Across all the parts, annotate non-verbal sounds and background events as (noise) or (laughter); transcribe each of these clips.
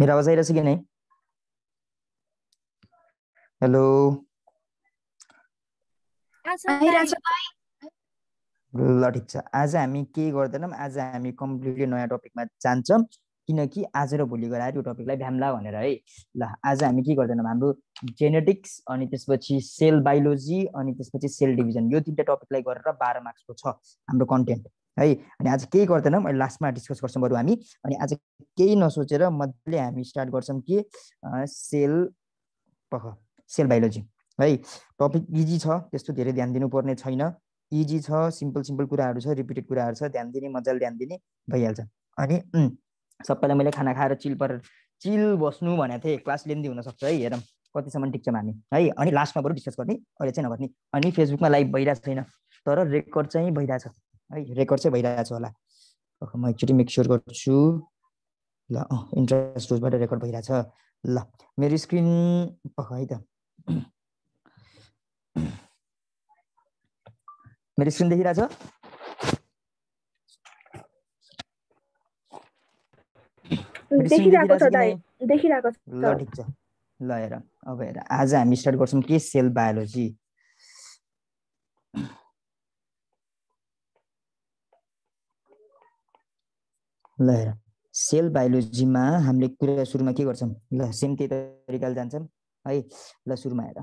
मेरो आवाज आइरहेछ कि नै हेलो ल ठिक छ आज हामी के गर्दैनौँ आज हामी कम्प्लिटली नयाँ टपिकमा जान्छौँ किनकि आज र भोलि गएर यो टपिकलाई भ्याम्ला भनेर है ल आज हामी के गर्दैनौँ हाम्रो जेनेटिक्स अनि त्यसपछि सेल बायोलोजी अनि त्यसपछि सेल डिभिजन यो तिनवटा टपिकलाई गरेर बाह्र मार्क्सको छ हाम्रो कन्टेन्ट है अनि आज केही गर्दैनौँ अनि लास्टमा डिस्कस गर्छौँ बरु हामी अनि आज केही नसोचेर मजाले हामी स्टार्ट गर्छौँ के सेल पख सेल बायोलोजी है टपिक इजी छ त्यस्तो धेरै ध्यान दिनुपर्ने छैन इजी छ सिम्पल सिम्पल कुराहरू छ रिपिटेड कुराहरू छ ध्यान दिने मजाले ध्यान दिने भइहाल्छ अनि सबैलाई मैले खाना खाएर चिल पर चिल बस्नु भनेको थिएँ क्लास लेन्दी हुनसक्छ है हेरौँ कतिसम्म टिक्छौँ हामी है अनि लास्टमा बरु डिस्कस गर्ने अहिले चाहिँ नगर्ने अनि फेसबुकमा लाइभ भइरहेको छैन तर रेकर्ड चाहिँ भइरहेछ है रेकर्ड चाहिँ भइरहेको छ होला म एकचोटि मेक स्योर गर्छु ल इन्ट्रेस्ट रोजबाट रेकर्ड छ ल मेरो स्क्रिन पख है त मेरो स्क्रिन छ ल ठिक छ ल हेर अब हेर आज हामी स्टार्ट गर्छौँ के सेल बायोलोजी ल हेर सेल बायोलोजीमा हामीले कुरा सुरुमा के गर्छौँ ल सेम त्यही तरिकाले जान्छौँ है ल सुरुमा हेर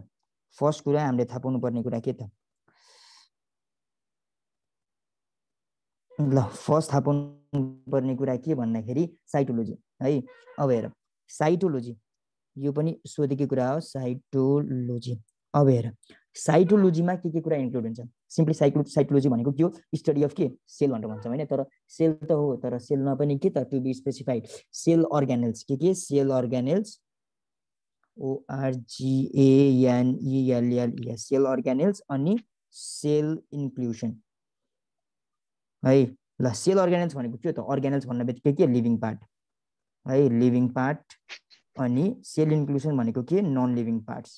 फर्स्ट कुरा हामीले थाहा पाउनुपर्ने कुरा के त ल फर्स्ट थाहा पाउनुपर्ने कुरा के भन्दाखेरि साइटोलोजी है अब हेर साइटोलोजी यो पनि सोधेको कुरा हो साइटोलोजी अब हेर साइटोलोजीमा के के कुरा इन्क्लुड हुन्छ सिम्पली साइक्लो साइकोलोजी भनेको के हो स्टडी अफ के सेल भनेर भन्छौँ होइन तर सेल त हो तर सेलमा पनि के त टु बी स्पेसिफाइड सेल अर्ग्यानेल्स के के sale अर्ग्यानेल्स ओआरजिएनइएलएलए e e e sale अर्ग्यानेल्स अनि सेल इन्क्लुसन है ल सेल अर्ग्यानेल्स भनेको के हो त अर्ग्यानेल्स भन्ने बित्तिकै के लिभिङ पार्ट है लिभिङ पार्ट अनि सेल इन्क्लुसन भनेको के non living parts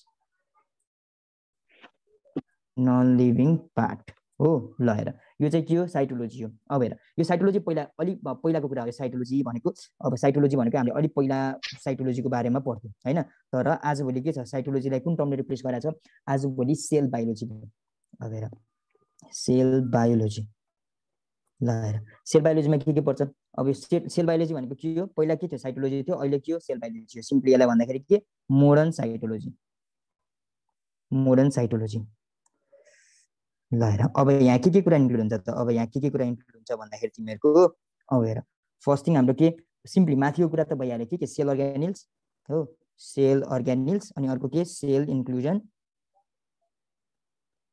non living part हो ल हेर यो चाहिँ के हो साइटोलोजी हो अब हेर यो साइटोलोजी पहिला अलिक पहिलाको कुरा हो साइटोलोजी भनेको अब साइटोलोजी भनेको हामीले अलिक पहिला साइटोलोजीको बारेमा पढ्थ्यौँ होइन तर आजभोलि के छ साइटोलोजीलाई कुन टर्मले रिप्लेस गराएको छ आजभोलि सेल बायोलोजी अब हेर सेल बायोलोजी ल हेर सेल बायोलोजीमा के के पर्छ अब यो सेल सेल बायोलोजी भनेको के हो पहिला के थियो साइटोलोजी थियो अहिले के हो सेल बायोलोजी हो सिम्पली यसलाई भन्दाखेरि के मोडर्न साइटोलोजी मोडर्न साइटोलोजी ल हेर अब यहाँ के के कुरा इन्क्लुड हुन्छ त अब यहाँ के के कुरा इन्क्लुड हुन्छ भन्दाखेरि तिमीहरूको अब हेर फर्स्ट थिङ हाम्रो के सिम्पली माथिको कुरा त भइहाल्यो के के सेल अर्ग्यानिल्स हो सेल अर्ग्यानिल्स अनि अर्को के सेल इन्क्लुजन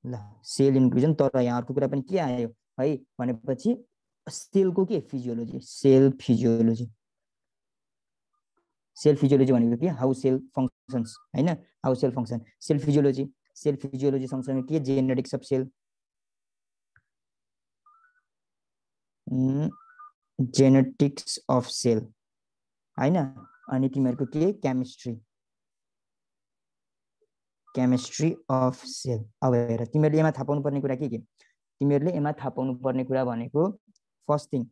ल सेल इन्क्लुजन तर यहाँ अर्को कुरा पनि के आयो है भनेपछि सेलको के physiology cell physiology cell physiology भनेको के हाउ सेल फङ्सन्स होइन how cell function cell physiology cell physiology सँगसँगै के genetics of cell genetics of cell होइन अनि तिमीहरूको के केमिस्ट्री केमिस्ट्री अफ सेल अब हेर तिमीहरूले यसमा थाहा पाउनुपर्ने कुरा के के तिमीहरूले यसमा थाहा पर्ने कुरा भनेको फर्स्ट थिङ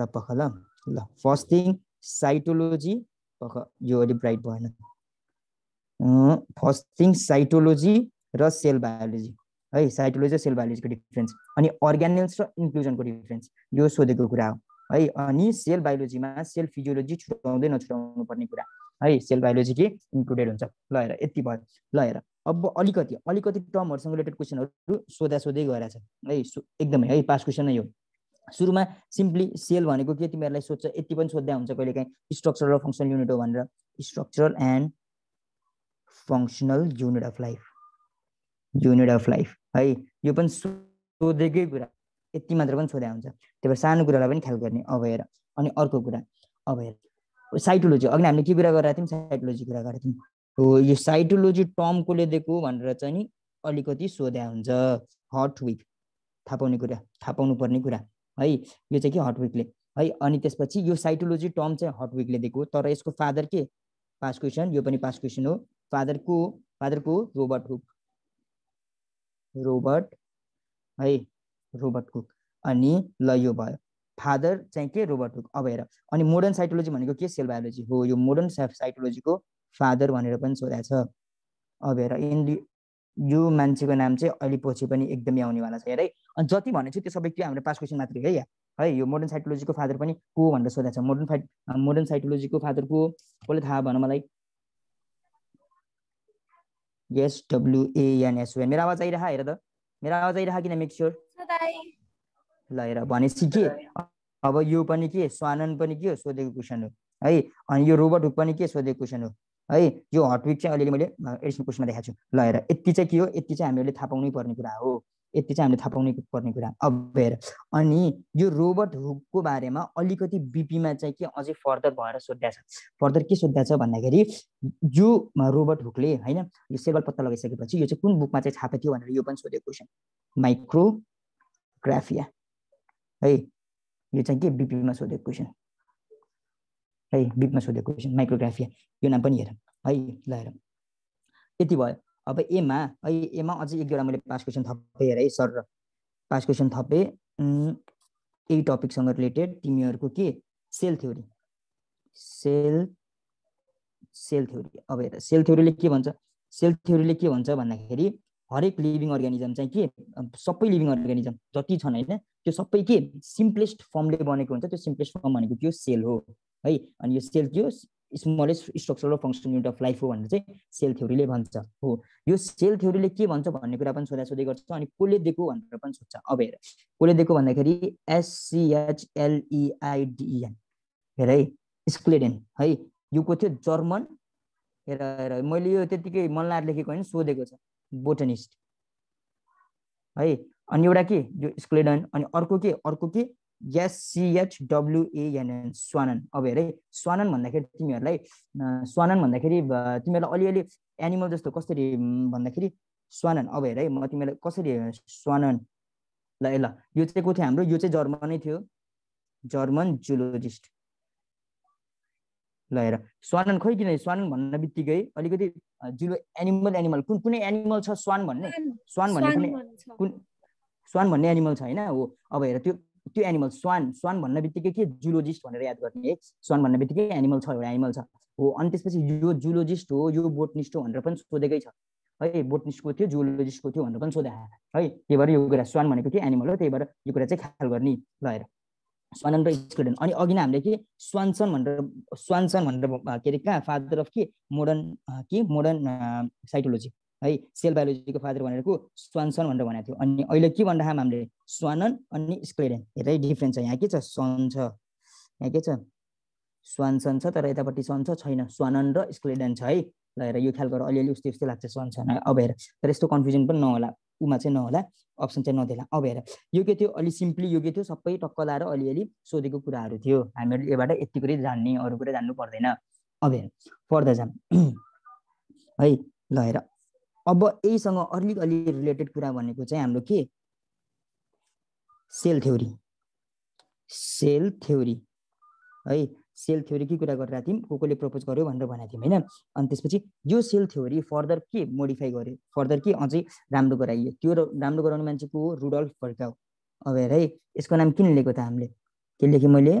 ल पख ल ल फर्स्ट थिङ साइटोलोजी पख यो अलिक ब्राइट भएन फर्स्ट थिङ साइटोलोजी र सेल बायोलोजी है साइटोलोजी सेल बायोलोजीको डिफ्रेन्स अनि अर्ग्यानिक्स र इन्क्लुजनको डिफ्रेन्स यो सोधेको कुरा हो है अनि सेल बायोलोजीमा सेल फिजियोलोजी छुटाउँदै नछुटाउनु पर्ने कुरा है सेल बायोलोजी के इन्क्लुडेड हुन्छ ल हेर यति भयो ल हेर अब अलिकति अलिकति टर्महरूसँग रिलेटेड क्वेसनहरू सोधा सोधै गएर छ है एकदमै है पास क्वेसन नै हो सुरुमा सिम्पली सेल भनेको के तिमीहरूलाई सोध्छ यति पनि सोद्धा हुन्छ कहिले काहीँ स्ट्रक्चरल र फङ्सनल युनिट हो भनेर structural and functional unit of life unit of life है यो पनि सोधेकै कुरा यति मात्र पनि सोधा हुन्छ त्यही भएर सानो कुरालाई पनि ख्याल गर्ने हेर अनि अर्को कुरा अवहेर साइटोलोजी अघि हामीले के कुरा गरेका थियौँ साइटोलोजी कुरा गरेका थियौँ हो यो साइटोलोजी टर्म कसले दिएको भनेर चाहिँ नि अलिकति सोध्या हुन्छ हट विक थाहा पाउने कुरा थाहा पाउनु पर्ने कुरा है यो चाहिँ के हट विकले है अनि त्यसपछि यो साइटोलोजी टर्म चाहिँ हट विकले दिएको तर यसको फादर के पास क्वेसन यो पनि पास क्वेसन हो फादर को फादर को रोबर्ट हुक रोबर्ट है रोबर्ट कुक अनि ल यो भयो फादर चाहिँ के रोबर्ट कुक अब हेर अनि मोडर्न साइटोलोजी भनेको के सेल बायोलोजी हो यो मोडर्न साइटोलोजीको फादर भनेर पनि सोधेको छ अब हेर इन यो मान्छेको नाम चाहिँ अहिले पछि पनि एकदमै आउनेवाला छ हेर है अनि जति भनेको छ त्यो सबै त्यो हाम्रो पास क्वेसन मात्रै है या है यो मोडर्न साइटोलोजीको फादर पनि को भनेर सोधेको छ मोडर्न फाइट मोडर्न साइटोलोजीको फादर को कसले थाहा भन मलाई यस डब्लु मेरो आवाज आइरह हेर त मेरो आवाज आइरह किन मेक स्योर ल हेर भनेपछि के अब यो पनि के स्वानन पनि के हो सोधेको क्वेसन हो है अनि यो रोबोट हुक पनि के सोधेको क्वेसन हो है यो हटविक चाहिँ अलिअलि मैले एडिसनल क्वेसनमा देखाएको छु ल हेर यति चाहिँ के हो यति चाहिँ हामीहरूले थाहा पाउनै पर्ने कुरा हो यति चाहिँ हामीले थाहा पाउने पर्ने कुरा अवेर अनि यो रोबर्ट हुकको बारेमा अलिकति बिपीमा चाहिँ के अझै फर्दर भएर सोद्धा छ फर्दर के सोद्धा छ भन्दाखेरि जो रोबर्ट हुकले होइन यो सेवल पत्ता लगाइसकेपछि यो चाहिँ कुन बुकमा चाहिँ छापे थियो भनेर यो पनि सोधेको क्वेसन माइक्रोग्राफिया है यो चाहिँ के बिपीमा सोधेको क्वेसन है बिपमा सोधेको क्वेसन माइक्रोग्राफिया यो नाम पनि हेर है ल हेर यति भयो अब एमा है एमा अझै एक दुईवटा मैले पास क्वेसन थपेँ हेर है सर र पास क्वेसन थपेँ यही टपिकसँग रिलेटेड तिमीहरूको के cell theory cell cell theory अब हेर सेल थ्योरीले के भन्छ सेल थ्योरीले के भन्छ भन्दाखेरि हरेक लिभिङ अर्ग्यानिजम चाहिँ के सबै लिभिङ अर्ग्यानिजम जति छन् होइन त्यो सबै के सिम्पलेस्ट फर्मले बनेको हुन्छ त्यो सिम्पलेस्ट फर्म भनेको त्यो सेल हो है अनि यो सेल त्यो smallest structural function unit of life हो भनेर चाहिँ सेल थ्योरीले भन्छ हो यो सेल थ्योरीले के भन्छ भन्ने कुरा पनि सोधा सोधै गर्छ अनि कसले दिएको भनेर पनि सोध्छ अब हेर कसले दिएको भन्दाखेरि एससिएचएलइआइडिएन e e हेर है स्क्लेडेन है यो को थियो जर्मन हेर हेर मैले यो त्यतिकै मल्लार लेखेको होइन सोधेको छ बोटनिस्ट है अनि एउटा के यो स्क्लेडन अनि अर्को के अर्को के डब्लुएनएन स्वानन अब हेरे स्वानन भन्दाखेरि तिमीहरूलाई स्वानन भन्दाखेरि तिमीहरूलाई अलिअलि एनिमल जस्तो कसरी भन्दाखेरि स्वानन अब हेर है म तिमीलाई कसरी स्वानन ल ए ल यो चाहिँ को थियो हाम्रो यो चाहिँ जर्मनै थियो जर्मन जुलोजिस्ट ल हेर स्वानन खोइ किन स्वानन भन्ने बित्तिकै अलिकति जुलो एनिमल एनिमल कुन कुनै एनिमल छ स्वान भन्ने स्वान भन्ने कुनै कुन स्वान भन्ने एनिमल छ होइन हो अब हेर त्यो त्यो एनिमल स्वान स्वान भन्ने बित्तिकै के जुलोजिस्ट भनेर याद गर्ने है स्वान भन्ने बित्तिकै एनिमल छ एउटा एनिमल छ हो अनि त्यसपछि यो जुलोजिस्ट हो यो बोटनिस्ट हो भनेर पनि सोधेकै छ है बोटनिस्टको थियो जुलोजिस्टको थियो भनेर पनि सोधा है त्यही भएर यो कुरा स्वान भनेको के एनिमल हो त्यही भएर यो कुरा चाहिँ ख्याल गर्ने लगाएर स्वानन्द स्टुडेन्ट अनि अघि नै हामीले के स्वान्सन भनेर स्वान्सन भनेर के अरे कहाँ फादर अफ के मोडर्न के मोडर्न साइकोलोजी है सेल बायोलोजीको फादर भनेर को स्वानसन भनेर भनेको थियो अनि अहिले के भनिरहेको हामीले स्वानन अनि स्क्लेरेन हेरै डिफ्रेन्स छ यहाँ के छ सन छ यहाँ के छ स्वानसन छ तर यतापट्टि सन छ छैन स्वानन र स्क्लेडन छ है ल हेर यो ख्याल गर अलिअलि उस्तै उस्तै लाग्छ सन छन अब हेर तर यस्तो कन्फ्युजन पनि नहोला उमा चाहिँ नहोला अप्सन चाहिँ नदेला अब हेर यो के थियो अलि सिम्पली यो के थियो सबै टक्क लाएर अलिअलि सोधेको कुराहरू थियो हामीहरू योबाट यति कुरै जान्ने अरू कुरा जान्नु पर्दैन अब हेर पढ्दा जाम (clears throat) है ल हेर अब यहीसँग अलि रिलेटेड कुरा भनेको चाहिँ हाम्रो के सेल थ्योरी सेल थ्योरी है सेल थ्योरी के कुरा गरिरहेको थियौँ को कोले प्रपोज गर्यो भनेर भनेको थियौँ होइन अनि त्यसपछि यो सेल थ्योरी फर्दर के मोडिफाई गर्यो फर्दर के अझै राम्रो गराइयो त्यो राम्रो गराउने मान्छेको हो रुडल्फ फर्काउ अब हेर है यसको नाम किन लिएको त हामीले के लेखेँ मैले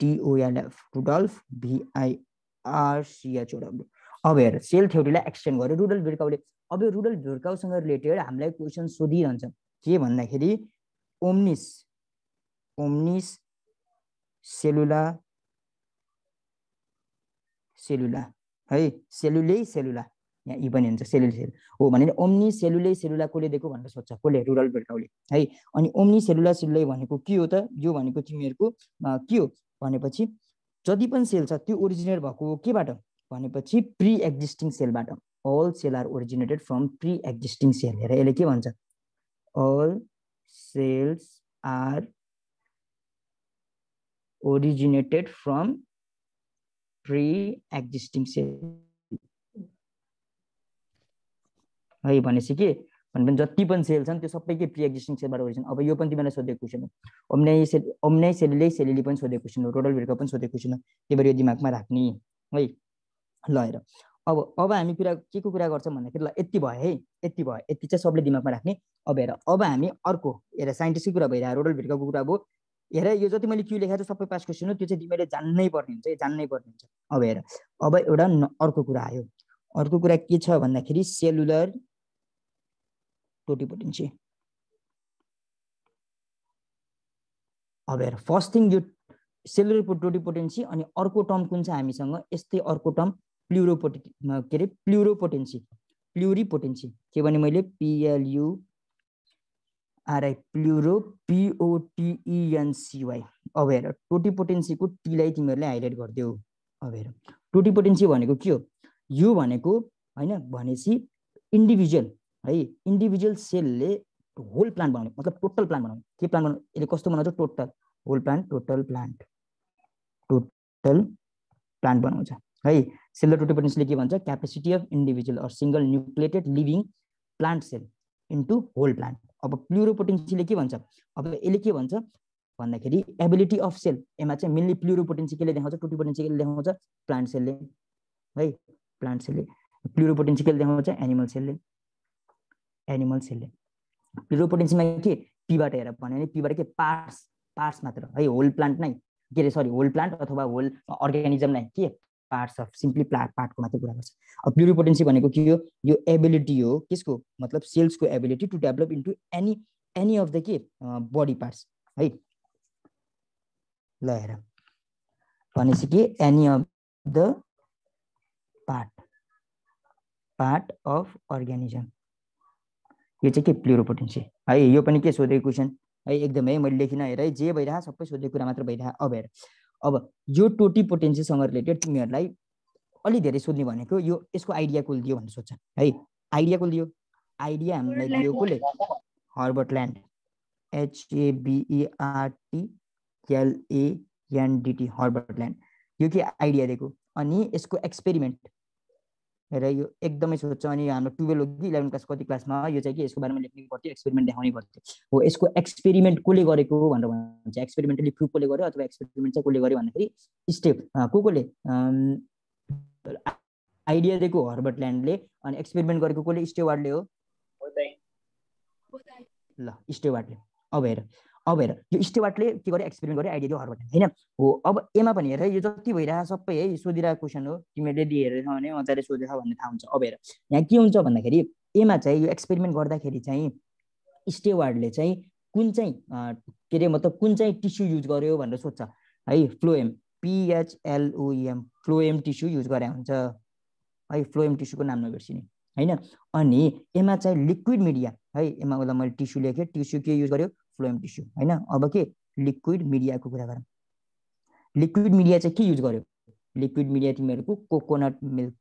डिओएलएफ रुडल्फ भिआइआरसिएचओडब्लु अब हेर सेल थ्योरीलाई एक्सटेन्ड गर्यो रुरल भिर्काउले अब यो रुरल भिर्काउसँग रिलेटेड हामीलाई क्वेसन सोधिरहन्छ के भन्दाखेरि ओम्निस ओम्निस सेलुला सेलुला है सेलुले सेलुला यहाँ यी e पनि हुन्छ सेलुले सेलु हो भने ओम्नी सेलुले सेलुला कसले दिएको भनेर सोध्छ कसले रुरल भिर्काउले है अनि ओम्नि सेलुला सेलुले भनेको के हो त यो भनेको तिमीहरूको के हो भनेपछि जति पनि सेल छ त्यो ओरिजिनेट भएको केबाट भनेपछि प्रि एक्जिस्टिङ सेलबाट all cell are originated from pre existing cell हेर यसले के भन्छ all cells are originated from pre existing cell है भनेपछि के भने जति पनि सेल छन् त्यो सबै के प्रि एक्जिस्टिङ सेलबाट ओरिजिन अब यो पनि तिमीलाई सोधेको क्वेसन हो अम्नाइ सेल अम्नाइ सेलले सेलले पनि सोधेको क्वेसन हो टोटल भिडको पनि सोधेको क्वेसन हो त्यही भएर यो दिमागमा राख्ने है ल हेर अब अब हामी कुरा के को कुरा गर्छौँ भन्दाखेरि ल यति भयो है यति भयो यति चाहिँ सबले दिमागमा राख्ने अब हेर अब हामी अर्को हेर साइन्टिस्टको कुरा भइरहेको रोडल भिड्काको कुरा भयो हेर यो जति मैले क्यु लेखाएको छु सबै पास क्वेसन हो त्यो चाहिँ तिमीले जान्नै पर्ने हुन्छ जान्नै पर्ने हुन्छ अब हेर अब एउटा अर्को कुरा आयो अर्को कुरा के छ भन्दाखेरि सेलुलर टोटिपोटेन्सी अब हेर फर्स्ट थिङ यो सेलुलर टोटिपोटेन्सी अनि अर्को टर्म कुन छ हामीसँग यस्तै अर्को टर्म प्लुरोपोटे के अरे प्लुरोपोटेन्सी प्लुरिपोटेन्सी के भने मैले पिएलयु आरआई प्लुरो पिओटिइएनसिवाई e टोटी टोटिपोटेन्सीको टीलाई तिमीहरूले हाइलाइट गरिदेऊ हेर टोटिपोटेन्सी भनेको के हो यो भनेको होइन भनेपछि इन्डिभिजुअल है इन्डिभिजुअल सेलले होल प्लान्ट बनाउने मतलब टोटल प्लान्ट बनाउने के प्लान्ट बनाउने यसले कस्तो बनाउँछ total whole plant total plant total plant बनाउँछ है सेलर टोटोपोटेन्सले के भन्छ capacity of individual or single nucleated living plant cell into whole plant अब प्लुरोपोटेन्सीले के भन्छ अब यसले के भन्छ भन्दाखेरि एबिलिटी अफ सेल यसमा चाहिँ मेनली प्लुरोपोटेन्सी केले देखाउँछ टोटोपोटेन्सी केले देखाउँछ प्लान्ट सेलले है प्लान्ट सेलले प्लुरोपोटेन्सी केले देखाउँछ एनिमल सेलले एनिमल सेलले प्लुरोपोटेन्सीमा के पीबाट हेरेर भन्यो भने पीबाट के पार्ट्स पार्ट्स मात्र है होल प्लान्ट नै के अरे सरी होल प्लान्ट अथवा होल अर्ग्यानिजम नै के पार्ट्स अफ सिम्पली प्लाट पार्टको मात्रै कुरा गर्छ अब प्युरिपोटेन्सी भनेको के हो यो एबिलिटी हो त्यसको मतलब सेल्सको ability to develop into any any of the के बडी पार्ट्स है ल हेर भनेपछि के any of the part part of organism यो चाहिँ के प्लुरोपोटेन्सी है यो पनि के सोधेको क्वेसन है एकदमै मैले लेखिनँ हेर है जे भइरह सबै सोधेको कुरा मात्र भइरह अब हेर अब यो टोटी पोटेन्सियलसँग रिलेटेड तिमीहरूलाई अलि धेरै सोध्ने भनेको यो यसको आइडिया कसले दियो भनेर सोध्छ है आइडिया कसले दियो आइडिया हामीलाई दियो कसले हर्बर्ट ल्यान्ड एचएबिइआरटिएलएनडिटी हर्बर्ट ल्यान्ड यो के आइडिया दिएको अनि यसको एक्सपेरिमेन्ट र यो एकदमै सोध्छ अनि हाम्रो टुवेल्भ हो कि इलेभेन क्लास कति क्लासमा यो चाहिँ कि यसको बारेमा लेख्नु पर्थ्यो एक्सपेरिमेन्ट देखाउने पर्थ्यो हो यसको एक्सपेरिमेन्ट कसले गरेको भनेर भन्छ एक्सपेरिमेन्टली प्रुफ कसले गर्यो अथवा एक्सपेरिमेन्ट चाहिँ कसले गर्यो भन्दाखेरि स्टेप को कसले आइडिया दिएको हर्बर्ट ल्यान्डले अनि एक्सपेरिमेन्ट गरेको कसले स्टेवार्डले हो ल स्टेवार्डले अब हेर अब हेर यो स्टेवार्टले के गर्यो एक्सपेरिमेन्ट गर्यो आइडिया दियो हरबाट होइन हो अब एमा पनि हेर यो जति भइरहेको सबै है सोधिरहेको क्वेसन हो तिमीहरूले डि भने मजाले सोधेछ भन्ने थाहा हुन्छ अब हेर यहाँ के हुन्छ भन्दाखेरि एमा चाहिँ यो एक्सपेरिमेन्ट गर्दाखेरि चाहिँ स्टेवार्डले चाहिँ कुन चाहिँ के अरे मतलब कुन चाहिँ टिस्यु युज गर्यो भनेर सोध्छ है phloem P H L O M phloem tissue use गरे हुन्छ है फ्लोएम टिस्युको नाम नबिर्सिने होइन अनि एमा चाहिँ लिक्विड मिडिया है एमा मतलब मैले टिस्यु लेखेँ टिस्यु के युज गर्यो फ्लोएम टिस्यु होइन अब के लिक्विड मिडियाको कुरा गरौँ लिक्विड मिडिया चाहिँ के युज गर्यो लिक्विड मिडिया तिमीहरूको कोकोनट मिल्क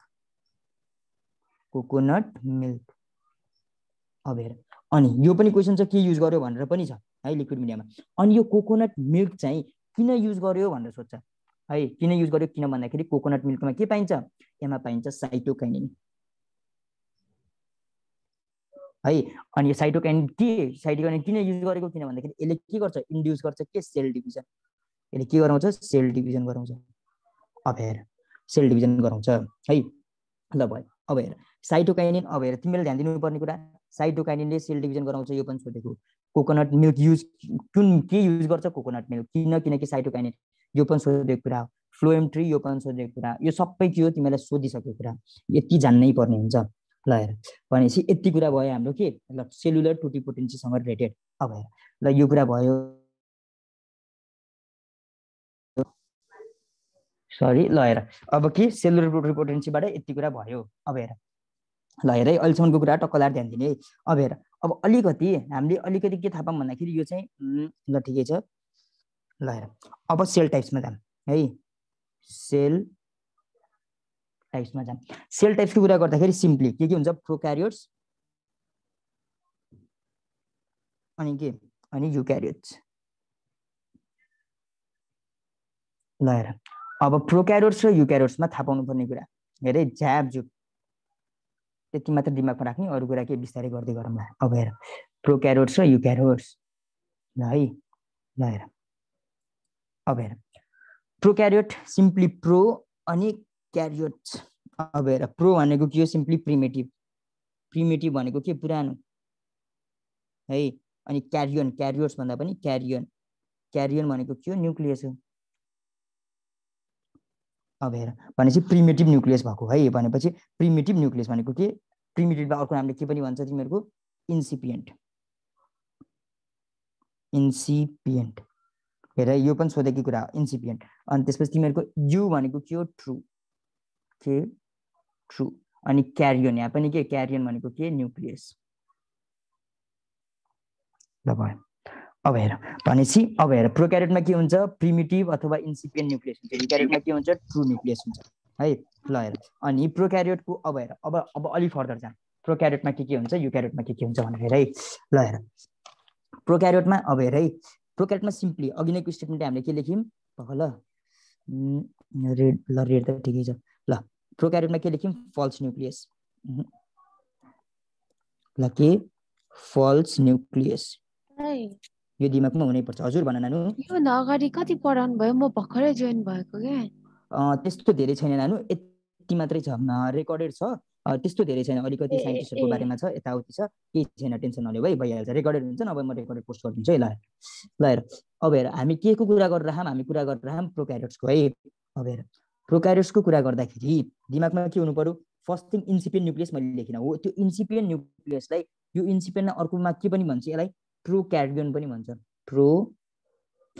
कोकोनट मिल्क अब हेर अनि यो पनि क्वेसन छ के युज गर्यो भनेर पनि छ है लिक्विड मिडियामा अनि यो कोकोनट मिल्क चाहिँ किन युज गर्यो भनेर सोध्छ है किन युज गर्यो किन भन्दाखेरि कोकोनट मिल्कमा के पाइन्छ त्यहाँ पाइन्छ साइटोकाइनिन है अनि यो साइटोकाइन के साइटोकाइन किन युज गरेको किन भन्दाखेरि यसले के गर्छ इन्ड्युस गर्छ के सेल डिभिजन यसले के गराउँछ सेल डिभिजन गराउँछ अब हेर सेल डिभिजन गराउँछ है ल भयो अब हेर साइटोकाइनिन अब हेर तिमीले ध्यान दिनुपर्ने कुरा साइटोकाइनिनले सेल डिभिजन गराउँछ यो पनि सोधेको कोकोनट मिल्क युज कुन के युज गर्छ कोकोनट मिल्क किन किनकि साइटोकाइनिन यो पनि सोधेको कुरा हो फ्लोएम ट्री यो पनि सोधेको कुरा यो सबै के हो तिमीलाई सोधिसकेको कुरा यति जान्नै पर्ने हुन्छ ल हेर भनेपछि यति कुरा भयो हाम्रो के ल सेलुलर टुटी पोटेन्सीसँग रिलेटेड अब हेर ल यो कुरा भयो सरी ल हेर अब के सेलुलर टुटी पोटेन्सीबाट यति कुरा भयो अब हेर ल हेर है अहिलेसम्मको कुरा टक्क लाएर ध्यान दिने है अब हेर अब अलिकति हामीले अलिकति के थाहा पाऊँ भन्दाखेरि यो चाहिँ ल ठिकै छ ल हेर अब सेल टाइप्समा जाऊँ है सेल टाइप्समा जाम सेल टाइप्सको कुरा गर्दाखेरि सिम्पली के के हुन्छ प्रोक्यारियोट्स अनि के अनि युक्यारियोट्स ल हेर अब प्रोक्यारोट्स र युक्यारोट्समा थाहा पाउनुपर्ने कुरा हेरे झ्याप जुप त्यति मात्र दिमागमा राख्ने अरू कुरा के बिस्तारै गर्दै गरौँला अब हेर प्रोक्यारोट्स र युक्यारोट्स ल है ल हेर अब हेर प्रोक्यारियोट सिम्पली प्रो अनि क्यारियोट अब हेर प्रो भनेको के हो सिम्पली प्रिमेटिभ प्रिमेटिभ भनेको के पुरानो है अनि क्यारियोन क्यारियोट्स भन्दा पनि क्यारियोन क्यारियोन भनेको के हो न्युक्लियस हो अब हेर भनेपछि प्रिमेटिभ न्युक्लियस भएको है भनेपछि प्रिमेटिभ न्युक्लियस भनेको के प्रिमेटिभमा अर्को हामीले के पनि भन्छ तिमीहरूको इन्सिपियन्ट इन्सिपियन्ट हेर यो पनि सोधेकै कुरा हो इन्सिपियन्ट अनि त्यसपछि तिमीहरूको यु भनेको के हो ट्रु के ट्रु अनि क्यारियन यहाँ पनि के क्यारियन भनेको के न्युक्लियस ल भयो अब हेर भनेपछि अब हेर प्रोक्यारेटमा के हुन्छ प्रिमिटिभ अथवा इन्सिपियन न्युक्लियस हुन्छ क्यारियटमा के हुन्छ ट्रु न्युक्लियस हुन्छ है ल हेर अनि प्रोक्यारियोटको अब हेर अब अब अलिक फर्दर जाँ प्रोक्यारियोटमा के के हुन्छ क्यारेटमा के के हुन्छ भनेर हेर है ल हेर प्रोक्यारियोटमा अब हेर है प्रोक्यारेटमा सिम्पली अघि नैको स्टेटमेन्ट हामीले के लेख्यौँ ल रेड ल रेड त ठिकै छ ल प्रोक्यारिटमा के लेख्यौँ फल्स न्युक्लियस ल के फल्स न्युक्लियस यो दिमागमा हुनैपर्छ हजुर भन नानु अगाडि कति पढाउनु भयो म भर्खरै जोइन भएको क्या त्यस्तो धेरै छैन नानु यति मात्रै छ रेकर्डेड छ त्यस्तो धेरै छैन अलिकति साइन्टिस्टहरूको बारेमा छ यताउति छ केही छैन टेन्सन नलियो भाइ भइहाल्छ रेकर्डेड हुन्छ नभए म रेकर्डेड पोस्ट गरिदिन्छु है ल ल हेर अब हेर हामी के को कुरा गरिरह हामी कुरा गरिरह प्रोक्यारिट्सको है अब हेर प्रोकारियोट्सको कुरा गर्दाखेरि दिमागमा के हुनु पर्यो फर्स्ट थिङ इन्सिपियन न्युक्लियस मैले लेखिनँ हो त्यो इन्सिपियन न्युक्लियसलाई यो इन्सिपियन अर्कोमा के पनि भन्छ यसलाई प्रो क्यारियन पनि भन्छ प्रो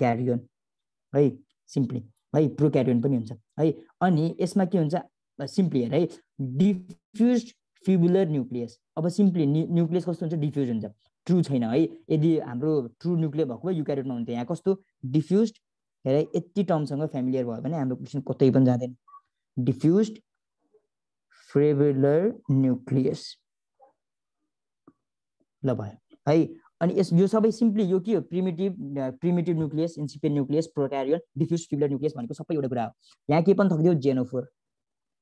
क्यारियोन है सिम्पली है प्रो क्यारियन पनि हुन्छ है अनि यसमा के हुन्छ सिम्पली हेर है डिफ्युज फ्युबुलर न्युक्लियस अब सिम्पली न्युक्लियस कस्तो हुन्छ डिफ्युज हुन्छ ट्रु छैन है यदि हाम्रो ट्रु न्युक्लियर भएको भए युक्यारियोटमा हुन्थ्यो यहाँ कस्तो डिफ्युज हेर यति टर्मसँग फेमिलियर भयो भने हाम्रो क्वेसन कतै पनि जाँदैन डिफ्युज फ्रेबुलर न्युक्लियस ल भयो है अनि यस यो सबै सिम्पली यो के हो primitive primitive nucleus incipient nucleus प्रोक्यारियल डिफ्युज फिबुलर न्युक्लियस भनेको सबै एउटा कुरा हो यहाँ के पनि थकिदियो जेनोफोर